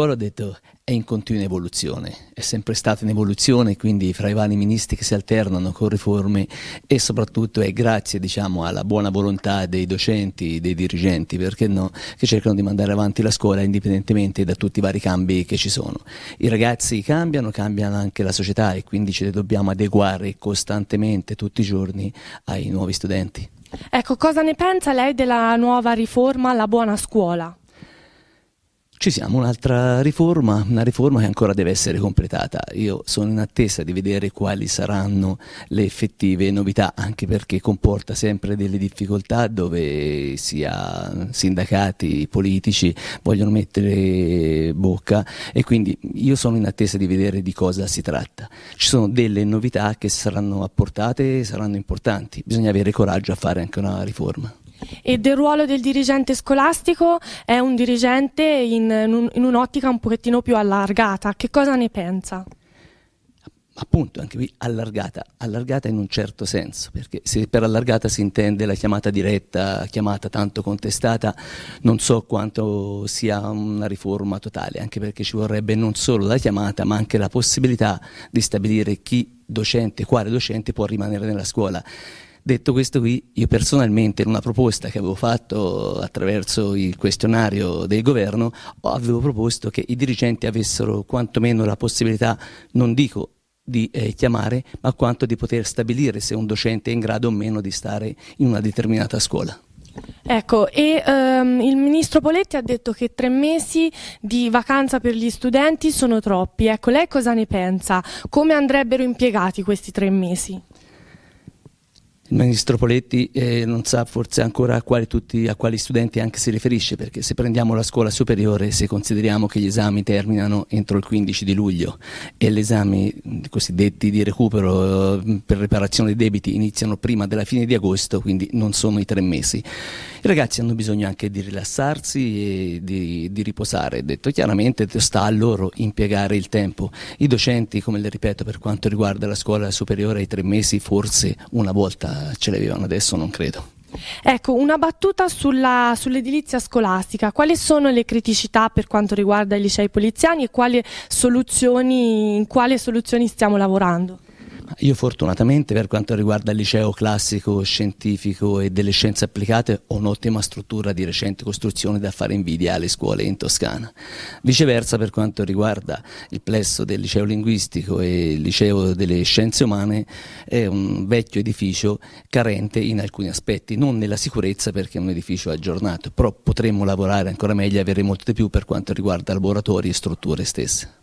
scuola ho detto è in continua evoluzione, è sempre stata in evoluzione, quindi fra i vari ministri che si alternano con riforme e soprattutto è grazie diciamo, alla buona volontà dei docenti, dei dirigenti, perché no, che cercano di mandare avanti la scuola indipendentemente da tutti i vari cambi che ci sono. I ragazzi cambiano, cambiano anche la società e quindi ci dobbiamo adeguare costantemente tutti i giorni ai nuovi studenti. Ecco, cosa ne pensa lei della nuova riforma alla buona scuola? Ci siamo un'altra riforma, una riforma che ancora deve essere completata. Io sono in attesa di vedere quali saranno le effettive novità, anche perché comporta sempre delle difficoltà dove sia sindacati, politici vogliono mettere bocca e quindi io sono in attesa di vedere di cosa si tratta. Ci sono delle novità che saranno apportate, e saranno importanti, bisogna avere coraggio a fare anche una riforma. E del ruolo del dirigente scolastico è un dirigente in, in un'ottica un pochettino più allargata. Che cosa ne pensa? appunto anche qui allargata, allargata in un certo senso, perché se per allargata si intende la chiamata diretta, chiamata tanto contestata, non so quanto sia una riforma totale, anche perché ci vorrebbe non solo la chiamata, ma anche la possibilità di stabilire chi docente, quale docente può rimanere nella scuola. Detto questo qui, io personalmente in una proposta che avevo fatto attraverso il questionario del governo, avevo proposto che i dirigenti avessero quantomeno la possibilità, non dico di eh, chiamare, ma quanto di poter stabilire se un docente è in grado o meno di stare in una determinata scuola. Ecco, e um, il ministro Poletti ha detto che tre mesi di vacanza per gli studenti sono troppi. Ecco, lei cosa ne pensa? Come andrebbero impiegati questi tre mesi? il ministro Poletti eh, non sa forse ancora a quali, tutti, a quali, studenti anche si riferisce, perché se prendiamo la scuola superiore, se consideriamo che gli esami terminano entro il 15 di luglio e gli esami mm, cosiddetti di recupero mm, per riparazione dei debiti iniziano prima della fine di agosto, quindi non sono i tre mesi. I ragazzi hanno bisogno anche di rilassarsi e di, di riposare, detto chiaramente sta a loro impiegare il tempo. I docenti, come le ripeto, per quanto riguarda la scuola superiore ai tre mesi, forse una volta ce l'avevano, adesso non credo. Ecco, una battuta sulla, sull'edilizia scolastica. Quali sono le criticità per quanto riguarda i licei poliziani e quali soluzioni, in quali soluzioni stiamo lavorando? Io fortunatamente per quanto riguarda il liceo classico scientifico e delle scienze applicate ho un'ottima struttura di recente costruzione da fare invidia alle scuole in Toscana. Viceversa per quanto riguarda il plesso del liceo linguistico e il liceo delle scienze umane è un vecchio edificio carente in alcuni aspetti, non nella sicurezza perché è un edificio aggiornato, però potremmo lavorare ancora meglio e avere molto di più per quanto riguarda laboratori e strutture stesse.